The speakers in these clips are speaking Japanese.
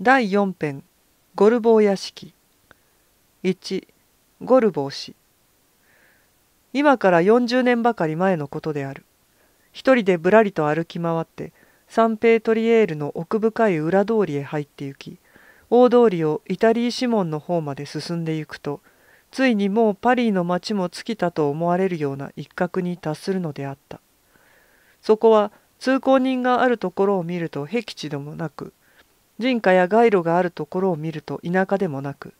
第4編ゴルボー屋敷1ゴルボー氏今から40年ばかり前のことである一人でぶらりと歩き回って三平トリエールの奥深い裏通りへ入って行き大通りをイタリー指紋の方まで進んで行くとついにもうパリの街も尽きたと思われるような一角に達するのであったそこは通行人があるところを見ると僻地でもなく人家や街路があるところを見ると田舎でもなく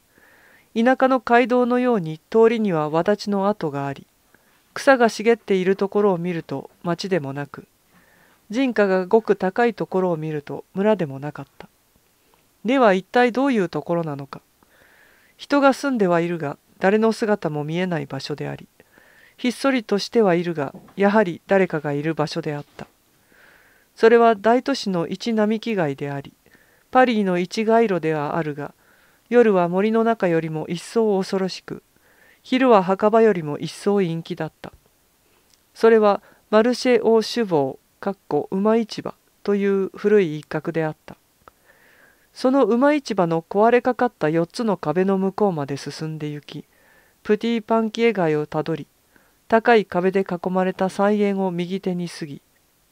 田舎の街道のように通りにはわだちの跡があり草が茂っているところを見ると町でもなく人家がごく高いところを見ると村でもなかったでは一体どういうところなのか人が住んではいるが誰の姿も見えない場所でありひっそりとしてはいるがやはり誰かがいる場所であったそれは大都市の一並木街でありパリの一街路ではあるが夜は森の中よりも一層恐ろしく昼は墓場よりも一層陰気だったそれはマルシェ・オー・シュボーかっこ馬市場という古い一角であったその馬市場の壊れかかった4つの壁の向こうまで進んで行きプティ・パンキエ街をたどり高い壁で囲まれた菜園を右手に過ぎ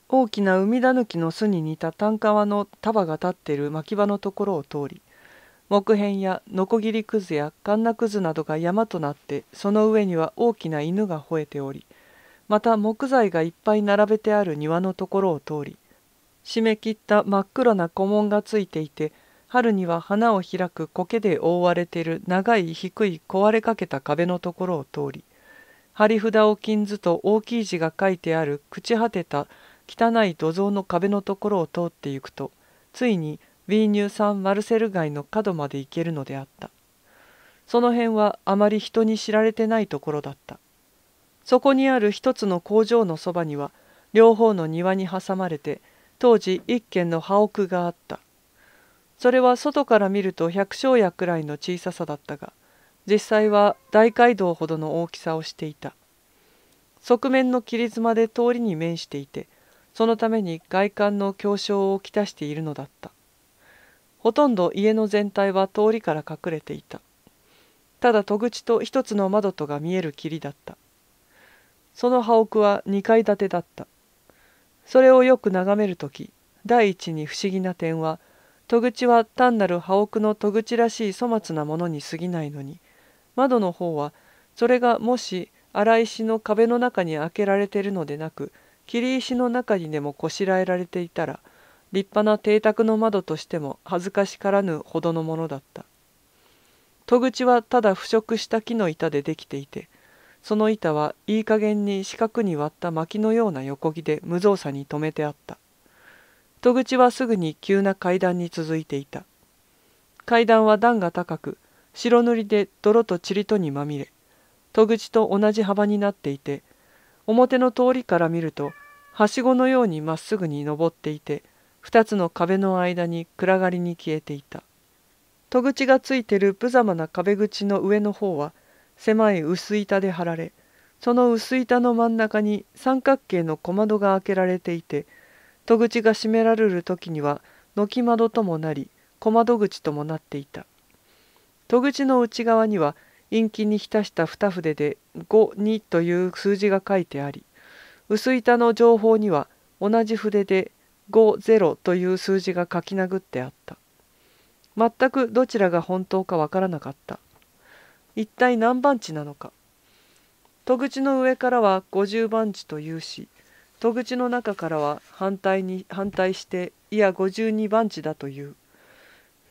大きな海だぬきの巣に似た単皮の束が立ってる牧場のところを通り木片やノコギリくずやカンナくずなどが山となってその上には大きな犬が吠えておりまた木材がいっぱい並べてある庭のところを通り締め切った真っ黒な古門がついていて春には花を開く苔で覆われている長い低い壊れかけた壁のところを通り張り札を金図と大きい字が書いてある朽ち果てた汚い土蔵の壁のところを通って行くとついにヴィーニュー・サン・マルセル街の角まで行けるのであったその辺はあまり人に知られてないところだったそこにある一つの工場のそばには両方の庭に挟まれて当時一軒の葉屋があったそれは外から見ると百姓屋くらいの小ささだったが実際は大街道ほどの大きさをしていた側面の切り妻で通りに面していてそのために外観の狭小をきたしているのだったほとんど家の全体は通りから隠れていたただ戸口と一つの窓とが見える霧だったその葉奥は2階建てだったそれをよく眺める時第一に不思議な点は戸口は単なる葉奥の戸口らしい粗末なものに過ぎないのに窓の方はそれがもし荒石の壁の中に開けられているのでなく切石の中にでもこしらえられていたら立派な邸宅の窓としても恥ずかしからぬほどのものだった戸口はただ腐食した木の板でできていてその板はいい加減に四角に割った薪のような横木で無造作に留めてあった戸口はすぐに急な階段に続いていた階段は段が高く白塗りで泥と塵とにまみれ戸口と同じ幅になっていて表の通りから見るとはしごのようにまっすぐに登っていて2つの壁の間に暗がりに消えていた戸口がついてる無様な壁口の上の方は狭い薄板で張られその薄板の真ん中に三角形の小窓が開けられていて戸口が閉められる時には軒窓ともなり小窓口ともなっていた戸口の内側には陰気に浸した二筆で5、2という数字が書いてあり、薄板の情報には同じ筆で5、0という数字が書き殴ってあった。全くどちらが本当かわからなかった。一体何番地なのか。戸口の上からは50番地というし、戸口の中からは反対に反対していや52番地だという。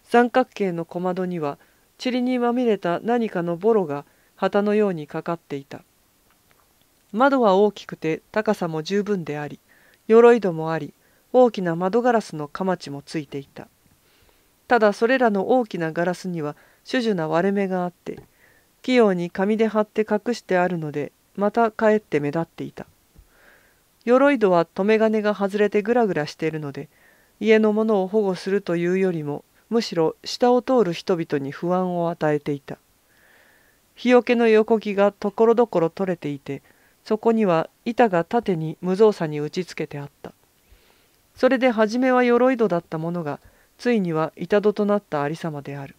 三角形の小窓には塵にまみれた何かのボロが旗のようにかかっていた窓は大きくて高さも十分であり鎧戸もあり大きな窓ガラスのかまちもついていたただそれらの大きなガラスには種々な割れ目があって器用に紙で貼って隠してあるのでまたかえって目立っていた鎧戸は留め金が外れてグラグラしているので家のものを保護するというよりもむしろ下を通る人々に不安を与えていた日よけの横木がところどころ取れていてそこには板が縦に無造作に打ちつけてあったそれで初めは鎧戸だったものがついには板戸となった有様である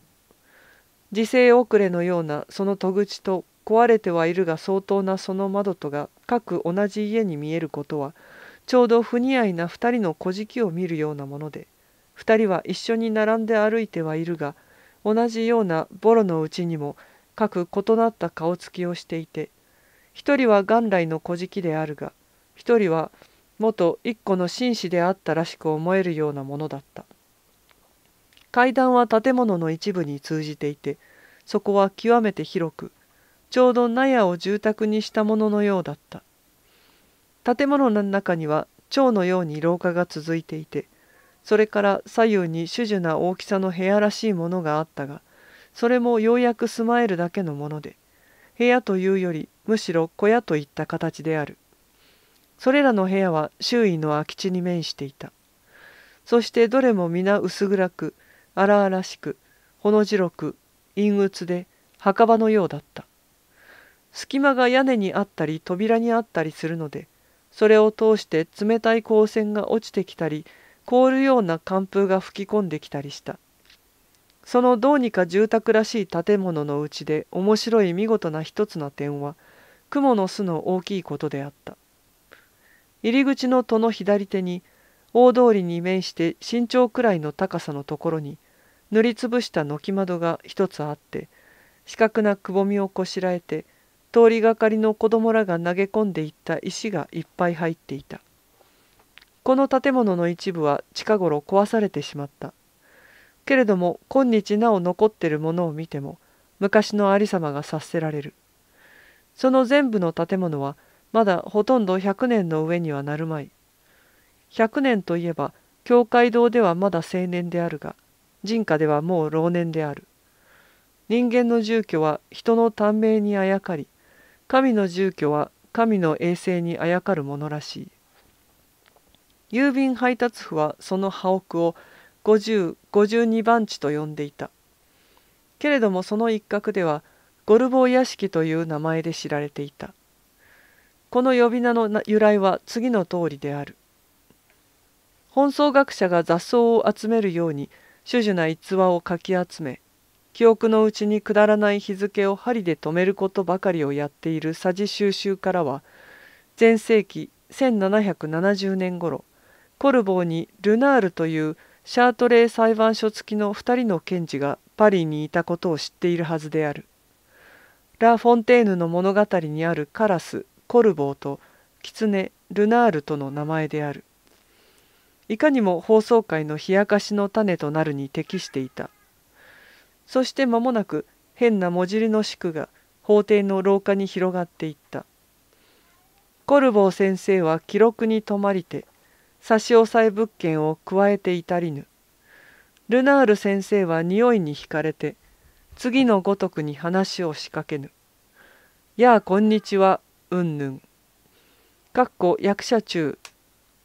時勢遅れのようなその戸口と壊れてはいるが相当なその窓とが各同じ家に見えることはちょうど不似合いな二人の小じきを見るようなもので2人は一緒に並んで歩いてはいるが同じようなボロのうちにも各異なった顔つきをしていて1人は元来の小じであるが1人は元一個の紳士であったらしく思えるようなものだった階段は建物の一部に通じていてそこは極めて広くちょうど納屋を住宅にしたもののようだった建物の中には蝶のように廊下が続いていてそれから左右に種々な大きさの部屋らしいものがあったがそれもようやく住まえるだけのもので部屋というよりむしろ小屋といった形であるそれらの部屋は周囲の空き地に面していたそしてどれも皆薄暗く荒々しくほの白く陰鬱で墓場のようだった隙間が屋根にあったり扉にあったりするのでそれを通して冷たい光線が落ちてきたり凍るような寒風が吹き込んできたりしたそのどうにか住宅らしい建物のうちで面白い見事な一つの点は蛛の巣の大きいことであった入り口の戸の左手に大通りに面して身長くらいの高さのところに塗りつぶした軒窓が一つあって四角なくぼみをこしらえて通りがかりの子供らが投げ込んでいった石がいっぱい入っていた。この建物の一部は近頃壊されてしまったけれども今日なお残ってるものを見ても昔の有様が察せられるその全部の建物はまだほとんど100年の上にはなるまい100年といえば教会堂ではまだ青年であるが人家ではもう老年である人間の住居は人の短命にあやかり神の住居は神の衛生にあやかるものらしい郵便配達府はその破屋を5052番地と呼んでいたけれどもその一角ではゴルボー屋敷という名前で知られていたこの呼び名の由来は次の通りである本草学者が雑草を集めるように種々な逸話をかき集め記憶のうちにくだらない日付を針で留めることばかりをやっている佐治収集からは全盛期1770年頃コルボーにルナールというシャートレー裁判所付きの2人の検事がパリにいたことを知っているはずである。ラ・フォンテーヌの物語にあるカラスコルボーとキツネルナールとの名前であるいかにも放送会の冷やかしの種となるに適していたそして間もなく変な文字りの宿が法廷の廊下に広がっていったコルボー先生は記録に留まりて差し押さえ物件を加えて至りぬ。ルナール先生は匂いに惹かれて、次のごとくに話を仕掛けぬ。やあ、こんにちは、うんぬん。かっこ役者中、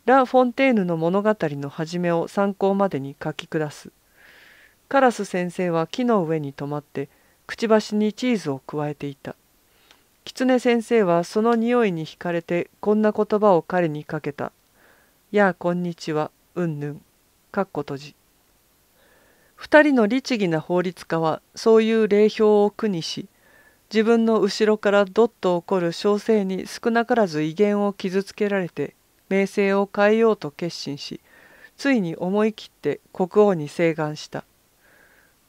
ラ・フォンテーヌの物語の始めを参考までに書き下す。カラス先生は木の上に止まって、くちばしにチーズを加えていた。狐先生はその匂いに惹かれてこんな言葉を彼にかけた。やあこんにちはうんぬん」かっこ閉じ2人の律儀な法律家はそういう霊評を苦にし自分の後ろからどっと起こる小生に少なからず威厳を傷つけられて名声を変えようと決心しついに思い切って国王に請願した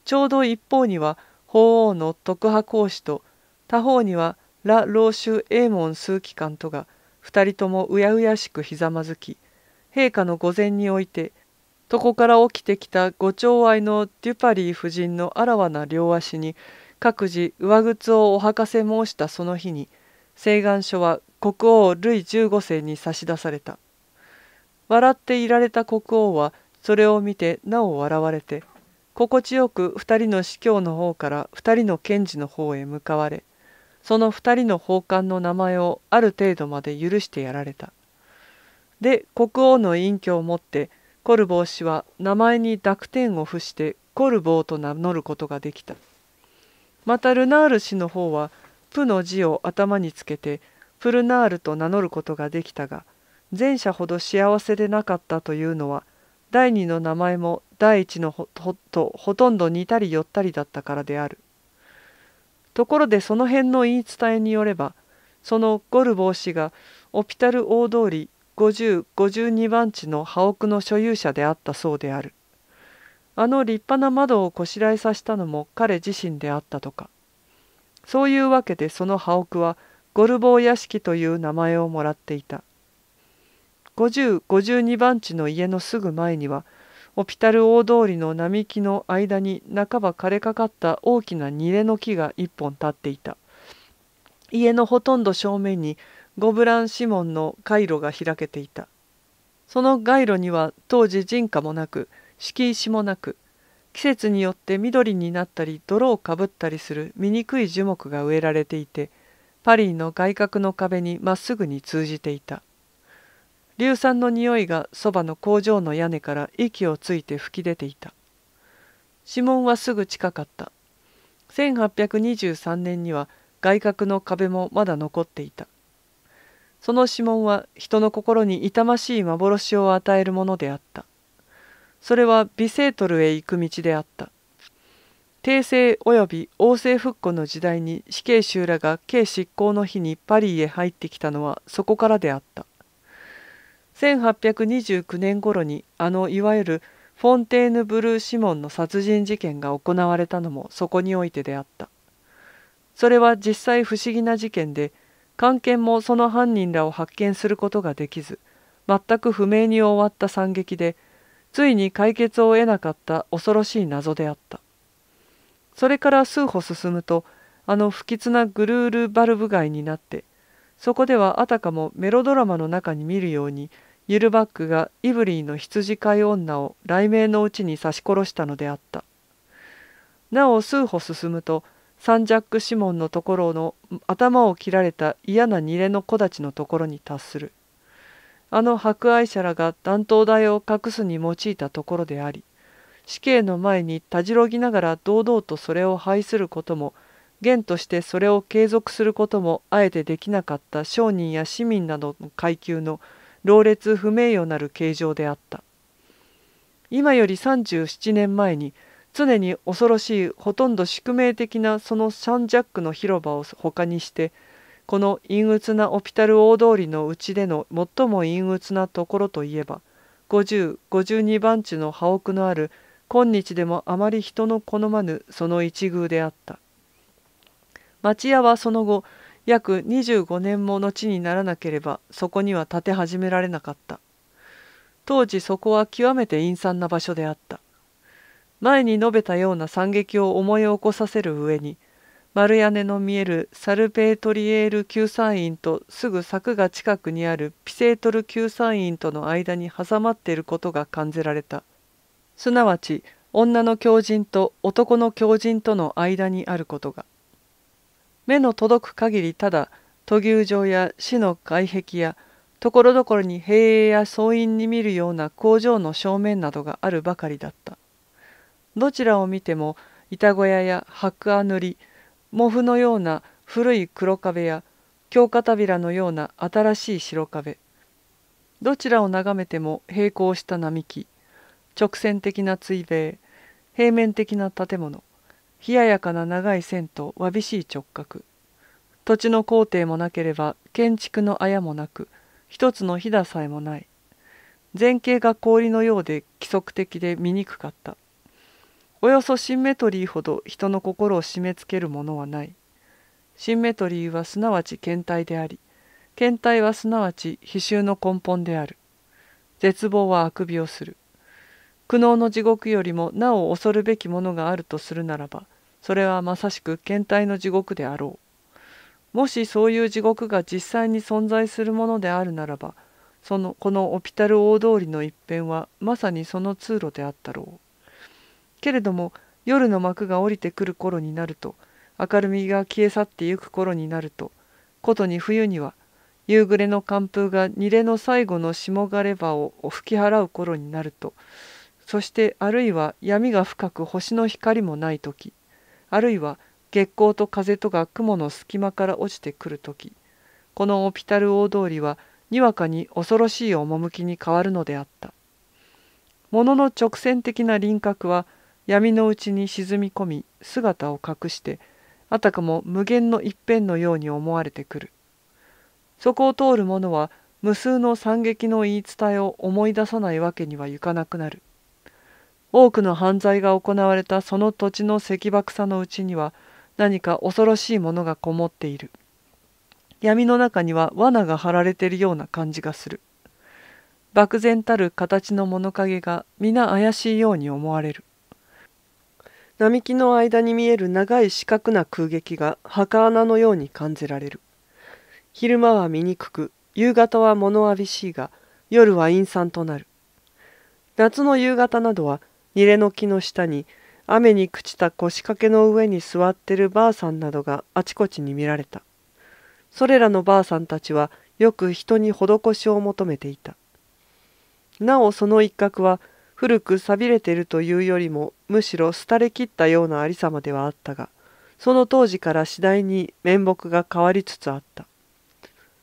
ちょうど一方には法王の徳派公使と他方には羅老衆英門枢機関とが2人ともうやうやしくひざまずき陛下の御前において床から起きてきたご寵愛のデュパリー夫人のあらわな両足に各自上靴をお履かせ申したその日に請願書は国王ルイ15世に差し出された笑っていられた国王はそれを見てなお笑われて心地よく2人の司教の方から2人の検事の方へ向かわれその2人の奉還の名前をある程度まで許してやられた。で国王の隠居をもってコルボー氏は名前に濁点を付してコルボーと名乗ることができたまたルナール氏の方はプの字を頭につけてプルナールと名乗ることができたが前者ほど幸せでなかったというのは第二の名前も第一のほとほとんど似たり寄ったりだったからであるところでその辺の言い伝えによればそのゴルボー氏がオピタル大通り5052番地の羽屋の所有者であったそうであるあの立派な窓をこしらえさせたのも彼自身であったとかそういうわけでその羽奥はゴルボー屋敷という名前をもらっていた5052番地の家のすぐ前にはオピタル大通りの並木の間に半ば枯れかかった大きな煮れの木が一本立っていた家のほとんど正面にゴブラン・シモンの回路が開けていたその街路には当時人家もなく敷石もなく季節によって緑になったり泥をかぶったりする醜い樹木が植えられていてパリの外角の壁にまっすぐに通じていた硫酸の匂いがそばの工場の屋根から息をついて吹き出ていた指紋はすぐ近かった1823年には外角の壁もまだ残っていたその指紋は人の心に痛ましい幻を与えるものであった。それは微セートルへ行く道であった。帝政及び王政復古の時代に死刑囚らが刑執行の日にパリへ入ってきたのはそこからであった。1829年頃にあのいわゆるフォンテーヌ・ブルー・シモンの殺人事件が行われたのもそこにおいてであった。それは実際不思議な事件で官憲もその犯人らを発見することができず全く不明に終わった惨劇でついに解決を得なかった恐ろしい謎であったそれから数歩進むとあの不吉なグルールバルブ街になってそこではあたかもメロドラマの中に見るようにユルバックがイブリーの羊飼い女を雷鳴のうちに刺し殺したのであったなお数歩進むとサンジャック・シモンのところの頭を切られた嫌なニレの木立のところに達する。あの博愛者らが弾頭台を隠すに用いたところであり、死刑の前にたじろぎながら堂々とそれを排することも、元としてそれを継続することもあえてできなかった商人や市民などの階級の老劣不名誉なる形状であった。今より37年前に、常に恐ろしいほとんど宿命的なそのサンジャックの広場を他にしてこの陰鬱なオピタル大通りのうちでの最も陰鬱なところといえば5052番地の破屋のある今日でもあまり人の好まぬその一宮であった町屋はその後約25年もの地にならなければそこには建て始められなかった当時そこは極めて陰惨な場所であった前に述べたような惨劇を思い起こさせる上に丸屋根の見えるサルペートリエール救済院とすぐ柵が近くにあるピセートル救済院との間に挟まっていることが感じられたすなわち女の狂人と男の狂人との間にあることが目の届く限りただ都牛場や市の外壁やところどころに兵営や総員に見るような工場の正面などがあるばかりだったどちらを見ても板小屋や白亜塗り毛布のような古い黒壁や強化扉のような新しい白壁どちらを眺めても平行した並木直線的な追兵平面的な建物冷ややかな長い線とわびしい直角土地の工程もなければ建築のあやもなく一つのひださえもない前景が氷のようで規則的で醜かったおよそシンメトリーほど人の心を締め付けるものはない。シンメトリーはすなわち検体であり、検体はすなわち非衆の根本である。絶望はあくびをする。苦悩の地獄よりもなお恐るべきものがあるとするならば、それはまさしく検体の地獄であろう。もしそういう地獄が実際に存在するものであるならば、そのこのオピタル大通りの一辺はまさにその通路であったろう。けれども夜の幕が降りてくる頃になると明るみが消え去ってゆく頃になるとことに冬には夕暮れの寒風が二れの最後の下枯れ葉を吹き払う頃になるとそしてあるいは闇が深く星の光もない時あるいは月光と風とが雲の隙間から落ちてくる時このオピタル大通りはにわかに恐ろしい趣に変わるのであった。ものの直線的な輪郭は闇のうちに沈み込み姿を隠してあたかも無限の一辺のように思われてくるそこを通る者は無数の惨劇の言い伝えを思い出さないわけにはいかなくなる多くの犯罪が行われたその土地の石爆さのうちには何か恐ろしいものがこもっている闇の中には罠が張られているような感じがする漠然たる形の物陰が皆怪しいように思われる並木の間に見える長い四角な空撃が墓穴のように感じられる昼間は醜く夕方は物寂びしいが夜は陰惨となる夏の夕方などはニれの木の下に雨に朽ちた腰掛けの上に座ってるばあさんなどがあちこちに見られたそれらのばあさんたちはよく人に施しを求めていたなおその一角は古く寂れているというよりもむしろ廃れきったようなありさまではあったがその当時から次第に面目が変わりつつあった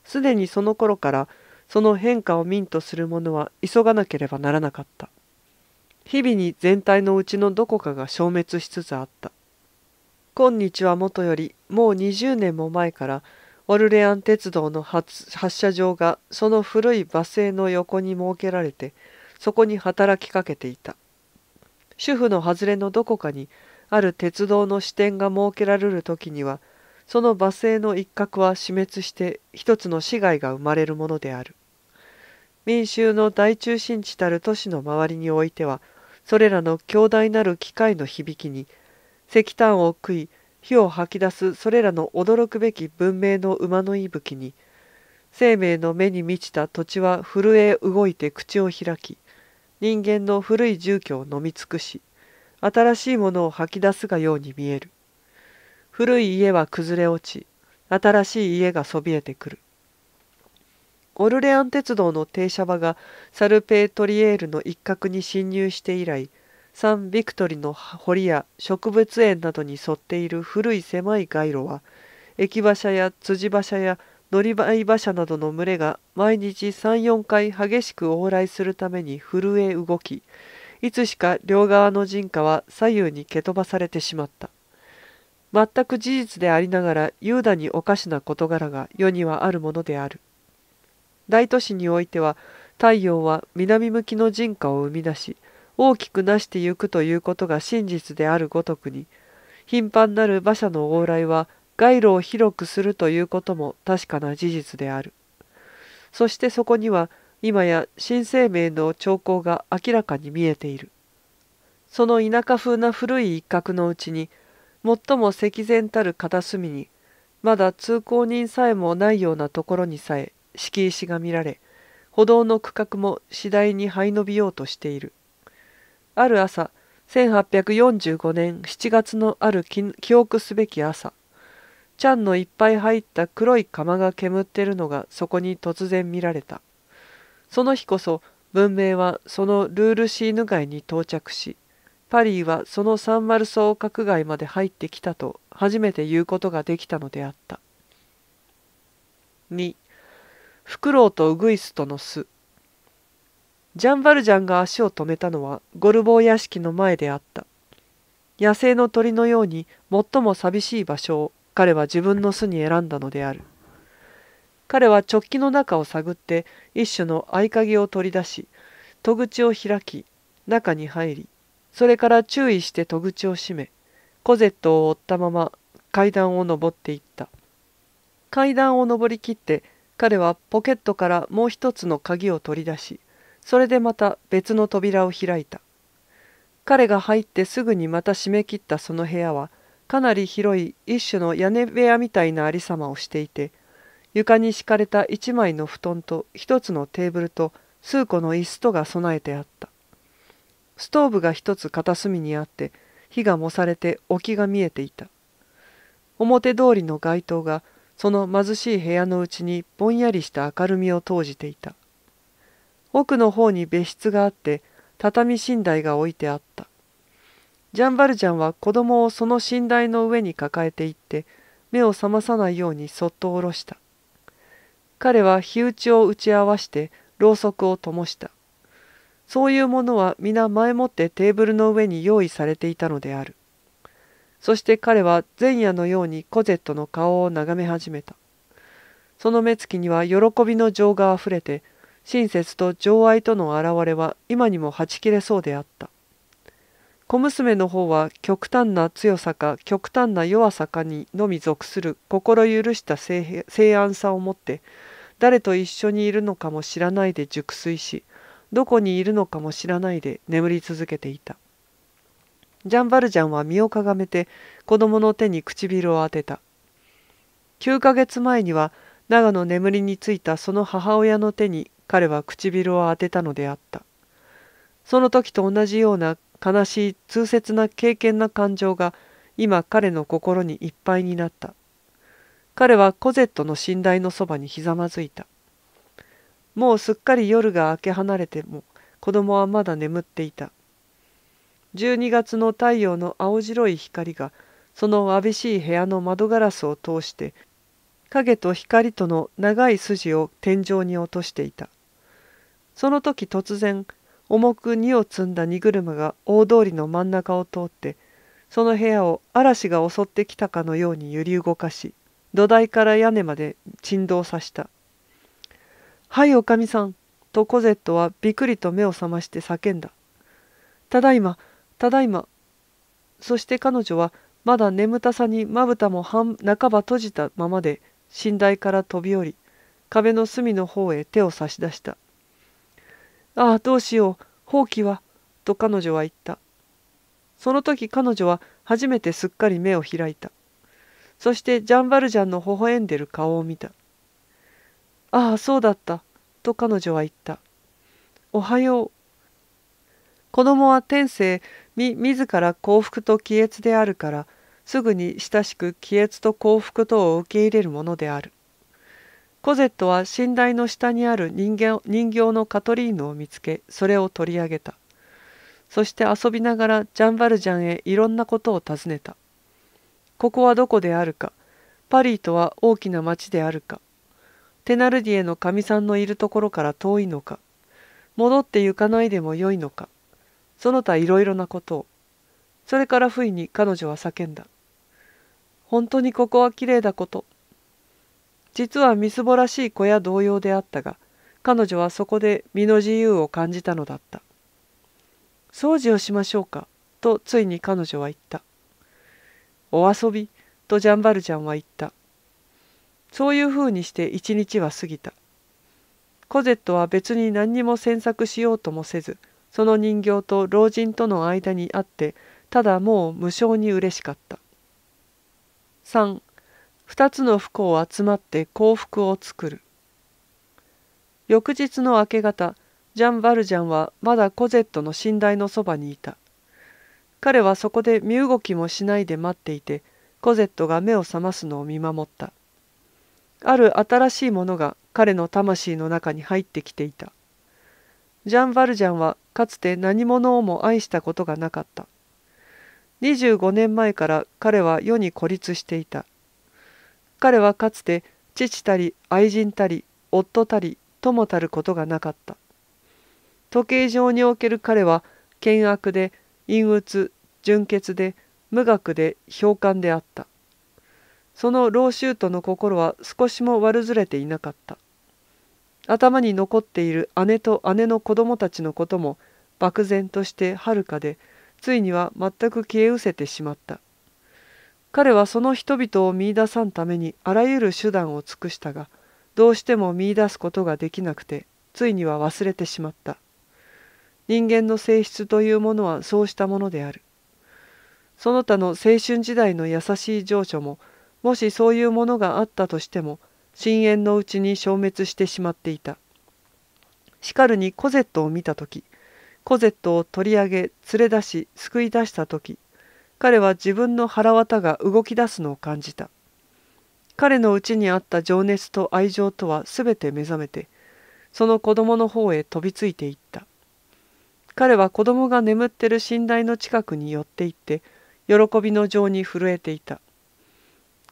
すでにその頃からその変化を民とする者は急がなければならなかった日々に全体のうちのどこかが消滅しつつあった今日はもとよりもう20年も前からオルレアン鉄道の発射場がその古い馬製の横に設けられてそこに働きかけていた主婦の外れのどこかにある鉄道の支店が設けられる時にはその罵声の一角は死滅して一つの市街が生まれるものである民衆の大中心地たる都市の周りにおいてはそれらの強大なる機械の響きに石炭を食い火を吐き出すそれらの驚くべき文明の馬の息吹に生命の目に満ちた土地は震え動いて口を開き人間の古い住居を飲み尽くし新しいものを吐き出すがように見える古い家は崩れ落ち新しい家がそびえてくるオルレアン鉄道の停車場がサルペートリエールの一角に侵入して以来サン・ビクトリの堀や植物園などに沿っている古い狭い街路は駅馬車や辻馬車や乗り場馬車などの群れが毎日34回激しく往来するために震え動きいつしか両側の人家は左右に蹴飛ばされてしまった全く事実でありながら優雅におかしな事柄が世にはあるものである大都市においては太陽は南向きの人家を生み出し大きくなしてゆくということが真実であるごとくに頻繁なる馬車の往来は街路を広くするということも確かな事実である。そしてそこには今や新生命の兆候が明らかに見えている。その田舎風な古い一角のうちに最も赤然たる片隅にまだ通行人さえもないようなところにさえ敷石が見られ歩道の区画も次第に這い伸びようとしている。ある朝1845年7月のある記憶すべき朝ちゃんのいっぱい入った黒い釜が煙ってるのがそこに突然見られたその日こそ文明はそのルールシーヌ街に到着しパリーはそのサンマルソー角外まで入ってきたと初めて言うことができたのであった2フクロウとウグイスとの巣ジャンバルジャンが足を止めたのはゴルボー屋敷の前であった野生の鳥のように最も寂しい場所を彼は自分の巣に選んだのである。彼は直帰の中を探って一種の合鍵を取り出し戸口を開き中に入りそれから注意して戸口を閉めコゼットを追ったまま階段を上っていった階段を上りきって彼はポケットからもう一つの鍵を取り出しそれでまた別の扉を開いた彼が入ってすぐにまた閉め切ったその部屋はかなり広い一種の屋根部屋みたいなありさまをしていて床に敷かれた一枚の布団と一つのテーブルと数個の椅子とが備えてあったストーブが一つ片隅にあって火が燃されて沖が見えていた表通りの街灯がその貧しい部屋のうちにぼんやりした明るみを投じていた奥の方に別室があって畳寝台が置いてあったジャンバルジャンは子供をその寝台の上に抱えていって目を覚まさないようにそっと下ろした彼は火打ちを打ち合わしてろうそくを灯したそういうものは皆前もってテーブルの上に用意されていたのであるそして彼は前夜のようにコゼットの顔を眺め始めたその目つきには喜びの情があふれて親切と情愛との表れは今にもはち切れそうであった小娘の方は極端な強さか極端な弱さかにのみ属する心許した静安さを持って誰と一緒にいるのかも知らないで熟睡しどこにいるのかも知らないで眠り続けていたジャンバルジャンは身をかがめて子供の手に唇を当てた9ヶ月前には長野眠りについたその母親の手に彼は唇を当てたのであったその時と同じような悲しい痛切な敬虔な感情が今彼の心にいっぱいになった彼はコゼットの寝台のそばにひざまずいたもうすっかり夜が明け離れても子供はまだ眠っていた12月の太陽の青白い光がその寂しい部屋の窓ガラスを通して影と光との長い筋を天井に落としていたその時突然重く荷を積んだ荷車が大通りの真ん中を通ってその部屋を嵐が襲ってきたかのように揺り動かし土台から屋根まで沈動さした「はいおかみさん」とコゼットはびくりと目を覚まして叫んだ「ただいまただいま」そして彼女はまだ眠たさにまぶたも半ば閉じたままで寝台から飛び降り壁の隅の方へ手を差し出した「ああ、どうしよう、放棄は、と彼女は言った。その時彼女は初めてすっかり目を開いた。そしてジャンバルジャンの微笑んでる顔を見た。ああ、そうだった、と彼女は言った。おはよう。子供は天性、み、自ら幸福と気悦であるから、すぐに親しく気悦と幸福とを受け入れるものである。コゼットは寝台の下にある人形人形のカトリーヌを見つけそれを取り上げたそして遊びながらジャンバルジャンへいろんなことを尋ねたここはどこであるかパリとは大きな町であるかテナルディエのかみさんのいるところから遠いのか戻って行かないでもよいのかその他いろいろなことをそれから不意に彼女は叫んだ本当にここはきれいだこと実はみすぼらしい小屋同様であったが彼女はそこで身の自由を感じたのだった「掃除をしましょうか」とついに彼女は言った「お遊び」とジャンバルジャンは言ったそういうふうにして一日は過ぎたコゼットは別に何にも詮索しようともせずその人形と老人との間にあってただもう無性にうれしかった3二つの不幸を集まって幸福を作る。翌日の明け方、ジャン・バルジャンはまだコゼットの寝台のそばにいた。彼はそこで身動きもしないで待っていて、コゼットが目を覚ますのを見守った。ある新しいものが彼の魂の中に入ってきていた。ジャン・バルジャンはかつて何者をも愛したことがなかった。25年前から彼は世に孤立していた。彼はかつて父たり愛人たり夫たり友たることがなかった。時計上における彼は険悪で陰鬱純潔で無学で評判であった。その老衆との心は少しも悪ずれていなかった。頭に残っている姉と姉の子供たちのことも漠然としてはるかでついには全く消え失せてしまった。彼はその人々を見いださんためにあらゆる手段を尽くしたがどうしても見いだすことができなくてついには忘れてしまった人間の性質というものはそうしたものであるその他の青春時代の優しい情緒ももしそういうものがあったとしても深淵のうちに消滅してしまっていたしかるにコゼットを見た時コゼットを取り上げ連れ出し救い出した時彼は自分の腹綿が動き出すのを感じた彼のうちにあった情熱と愛情とは全て目覚めてその子供の方へ飛びついていった彼は子供が眠ってる寝台の近くに寄っていって喜びの情に震えていた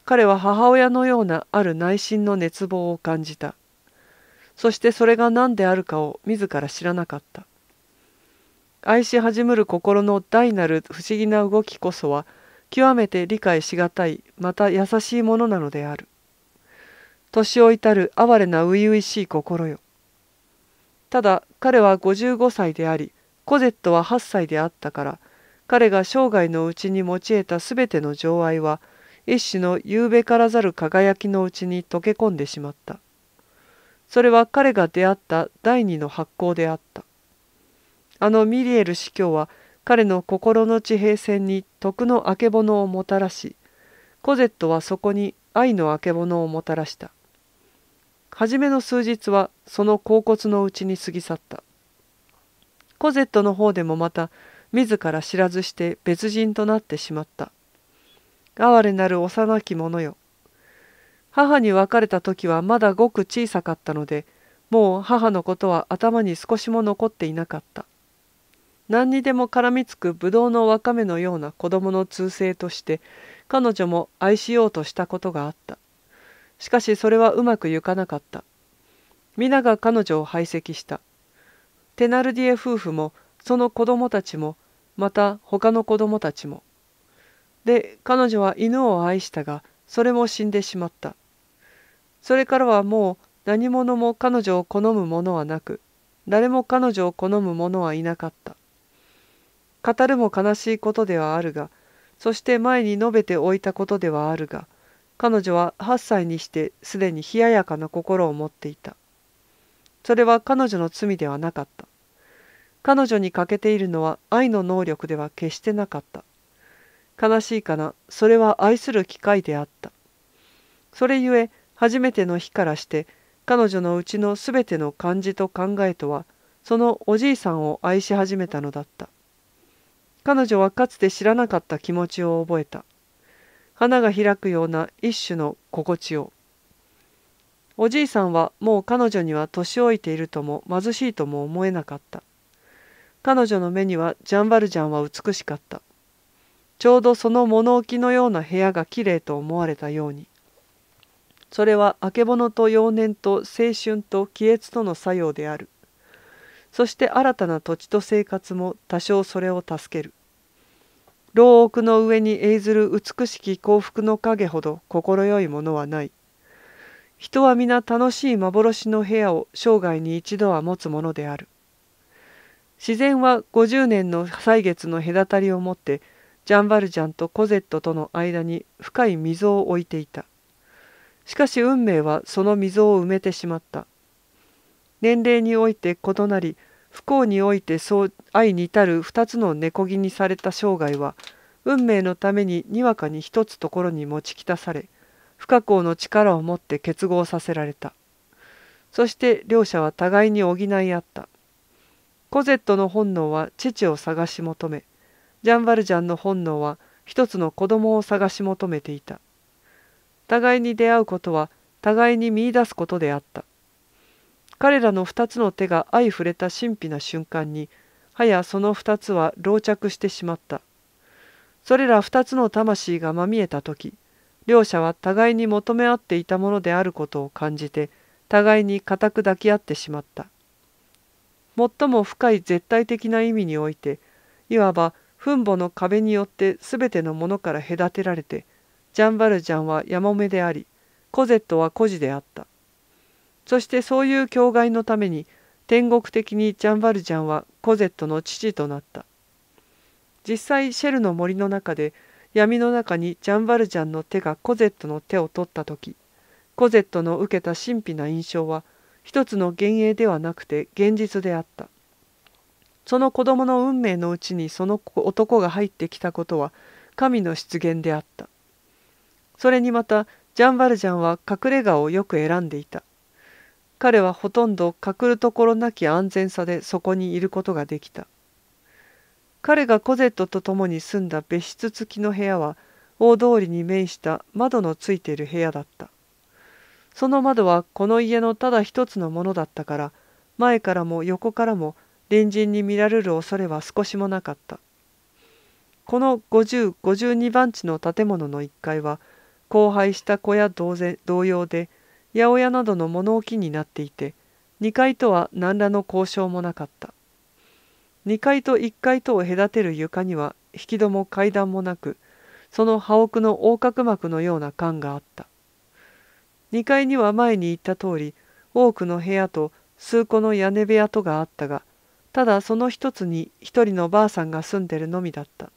彼は母親のようなある内心の熱望を感じたそしてそれが何であるかを自ら知らなかった愛し始める心の大なる不思議な動きこそは極めて理解しがたいまた優しいものなのである年老いたる哀れな初々しい心よただ彼は55歳でありコゼットは8歳であったから彼が生涯のうちに用いたた全ての情愛は一種の夕べからざる輝きのうちに溶け込んでしまったそれは彼が出会った第二の発酵であったあのミリエル司教は彼の心の地平線に徳のあけぼのをもたらしコゼットはそこに愛のあけぼのをもたらした初めの数日はその恍惚のうちに過ぎ去ったコゼットの方でもまた自ら知らずして別人となってしまった哀れなる幼き者よ母に別れた時はまだごく小さかったのでもう母のことは頭に少しも残っていなかった何にでも絡みつくぶどうのわかめのような子供の通性として彼女も愛しようとしたことがあったしかしそれはうまくゆかなかった皆が彼女を排斥したテナルディエ夫婦もその子供たちもまた他の子供たちもで彼女は犬を愛したがそれも死んでしまったそれからはもう何者も彼女を好む者はなく誰も彼女を好む者はいなかった語るも悲しいことではあるがそして前に述べておいたことではあるが彼女は8歳にしてすでに冷ややかな心を持っていたそれは彼女の罪ではなかった彼女に欠けているのは愛の能力では決してなかった悲しいかなそれは愛する機会であったそれゆえ初めての日からして彼女のうちのすべての感じと考えとはそのおじいさんを愛し始めたのだった彼女はかつて知らなかった気持ちを覚えた花が開くような一種の心地をおじいさんはもう彼女には年老いているとも貧しいとも思えなかった彼女の目にはジャンバルジャンは美しかったちょうどその物置のような部屋がきれいと思われたようにそれはあけぼのと幼年と青春と気裂との作用であるそして新たな土地と生活も多少それを助ける牢屋の上に映ずる美しき幸福の影ほど快いものはない人は皆楽しい幻の部屋を生涯に一度は持つものである自然は50年の歳月の隔たりをもってジャンバルジャンとコゼットとの間に深い溝を置いていたしかし運命はその溝を埋めてしまった年齢において異なり不幸においてそう愛に至る2つの根こぎにされた生涯は運命のためににわかに一つところに持ちきたされ不可抗の力を持って結合させられたそして両者は互いに補い合ったコゼットの本能は父を探し求めジャンバルジャンの本能は一つの子供を探し求めていた互いに出会うことは互いに見いだすことであった彼らの2つの手が相触れた神秘な瞬間にはやその2つは膠着してしまったそれら2つの魂がまみえた時両者は互いに求め合っていたものであることを感じて互いに固く抱き合ってしまった最も深い絶対的な意味においていわば墳墓の壁によって全てのものから隔てられてジャンバルジャンはヤモメでありコゼットは孤児であった。そしてそういう境外のために天国的にジャンバルジャンはコゼットの父となった実際シェルの森の中で闇の中にジャンバルジャンの手がコゼットの手を取った時コゼットの受けた神秘な印象は一つの幻影ではなくて現実であったその子供の運命のうちにその男が入ってきたことは神の出現であったそれにまたジャンバルジャンは隠れ家をよく選んでいた彼はほとんど隠るところなき安全さでそこにいることができた彼がコゼットと共に住んだ別室付きの部屋は大通りに面した窓のついている部屋だったその窓はこの家のただ一つのものだったから前からも横からも隣人に見られる恐れは少しもなかったこの5052番地の建物の1階は荒廃した小屋同然同様で八百屋などの物置になっていて2階とは何らの交渉もなかった2階と1階とを隔てる床には引き戸も階段もなくその葉奥の横隔膜のような感があった2階には前に言った通り多くの部屋と数個の屋根部屋とがあったがただその一つに一人のばあさんが住んでるのみだった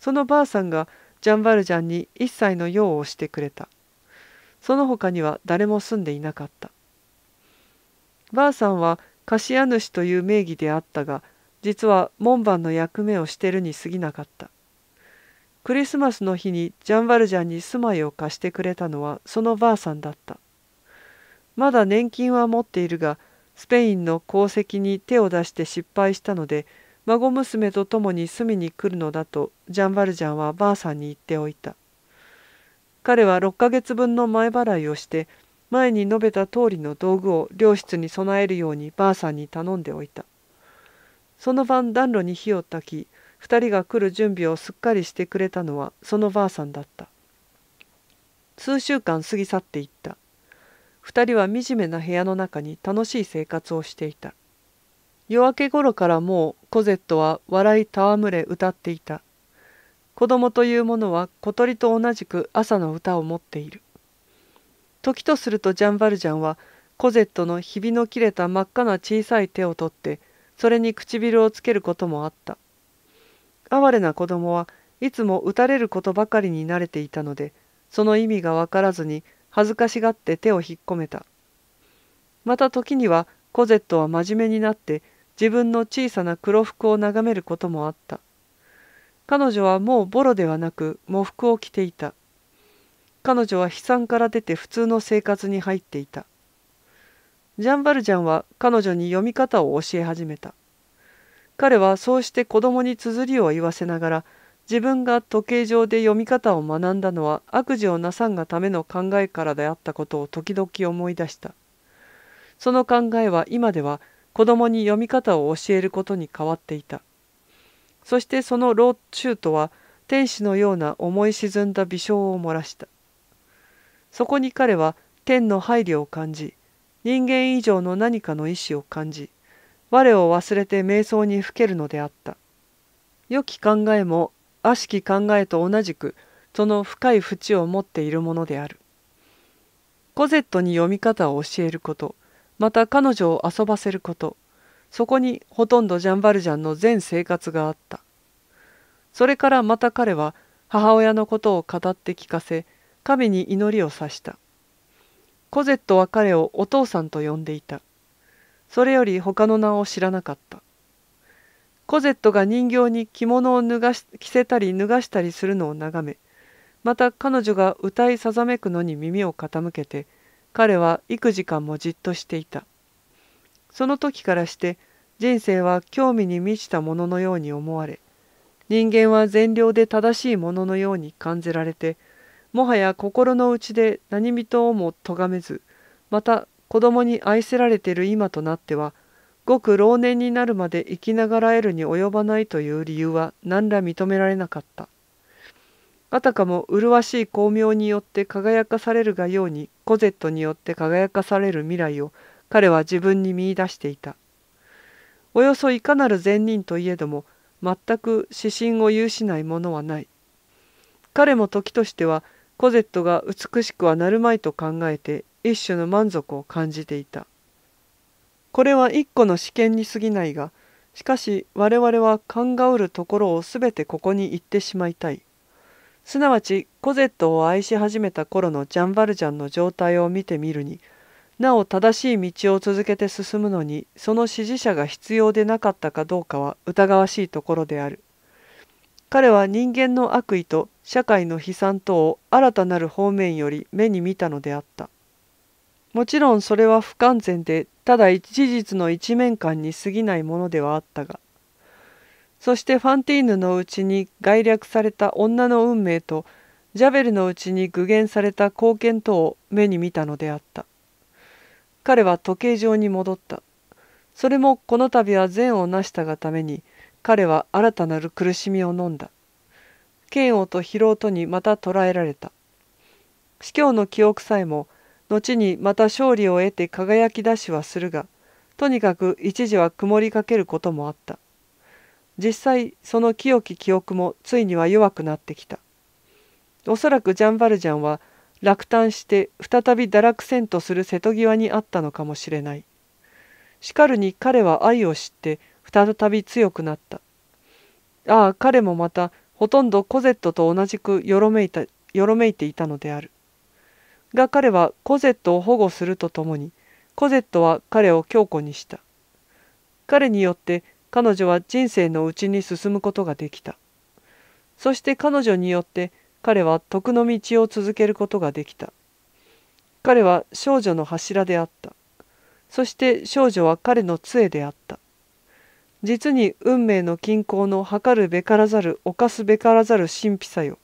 そのばあさんがジャンバルジャンに一切の用をしてくれたその他には誰も住んでいなかったばあさんは貸家主という名義であったが実は門番の役目をしてるに過ぎなかったクリスマスの日にジャンバルジャンに住まいを貸してくれたのはそのばあさんだったまだ年金は持っているがスペインの功績に手を出して失敗したので孫娘と共に住みに来るのだとジャンバルジャンはばあさんに言っておいた彼は6ヶ月分の前払いをして前に述べた通りの道具を良室に備えるようにばあさんに頼んでおいたその晩暖炉に火を焚き2人が来る準備をすっかりしてくれたのはそのばあさんだった数週間過ぎ去っていった2人は惨めな部屋の中に楽しい生活をしていた夜明け頃からもうコゼットは笑い戯れ歌っていた子供というものは小鳥と同じく朝の歌を持っている。時とするとジャンバルジャンはコゼットのひびの切れた真っ赤な小さい手を取ってそれに唇をつけることもあった。哀れな子供はいつも打たれることばかりに慣れていたのでその意味がわからずに恥ずかしがって手を引っ込めた。また時にはコゼットは真面目になって自分の小さな黒服を眺めることもあった。彼女はもうボロではなく喪服を着ていた。彼女は悲惨から出て普通の生活に入っていた。ジャンバルジャンは彼女に読み方を教え始めた。彼はそうして子供に綴りを言わせながら自分が時計上で読み方を学んだのは悪事をなさんがための考えからであったことを時々思い出した。その考えは今では子供に読み方を教えることに変わっていた。そしてそのローチュートは天使のような思い沈んだ微笑を漏らしたそこに彼は天の配慮を感じ人間以上の何かの意志を感じ我を忘れて瞑想にふけるのであった良き考えも悪しき考えと同じくその深い淵を持っているものであるコゼットに読み方を教えることまた彼女を遊ばせることそこにほとんどジャンバルジャンの全生活があった。それからまた彼は母親のことを語って聞かせ、神に祈りをさした。コゼットは彼をお父さんと呼んでいた。それより他の名を知らなかった。コゼットが人形に着物を脱がし着せたり脱がしたりするのを眺め、また彼女が歌いさざめくのに耳を傾けて、彼は幾時間もじっとしていた。その時からして人生は興味に満ちたもののように思われ人間は善良で正しいもののように感じられてもはや心の内で何人をも咎めずまた子供に愛せられている今となってはごく老年になるまで生きながらえるに及ばないという理由は何ら認められなかった。あたかも麗しい巧妙によって輝かされるがようにコゼットによって輝かされる未来を彼は自分に見いだしていたおよそいかなる善人といえども全く指針を有しないものはない彼も時としてはコゼットが美しくはなるまいと考えて一種の満足を感じていたこれは一個の試験に過ぎないがしかし我々は勘がうるところを全てここに行ってしまいたいすなわちコゼットを愛し始めた頃のジャンバルジャンの状態を見てみるになお正しい道を続けて進むのにその支持者が必要でなかったかどうかは疑わしいところである彼は人間の悪意と社会の悲惨等を新たなる方面より目に見たのであったもちろんそれは不完全でただ事実の一面感に過ぎないものではあったがそしてファンティーヌのうちに概略された女の運命とジャベルのうちに具現された貢献等を目に見たのであった彼は時計上に戻った。それもこの度は善を成したがために彼は新たなる苦しみを飲んだ。剣王と疲労とにまた捕らえられた。司教の記憶さえも後にまた勝利を得て輝き出しはするがとにかく一時は曇りかけることもあった。実際その清き記憶もついには弱くなってきた。おそらくジャンバルジャンは落胆して再び堕落せんとする瀬戸際にあったのかもしれない。しかるに彼は愛を知って再び強くなった。ああ、彼もまたほとんどコゼットと同じくよろめいたよろめいていたのである。が彼はコゼットを保護するとともにコゼットは彼を強固にした。彼によって彼女は人生のうちに進むことができた。そして彼女によって彼は徳の道を続けることができた。彼は少女の柱であった。そして少女は彼の杖であった。実に運命の均衡の測るべからざる犯すべからざる神秘さよ。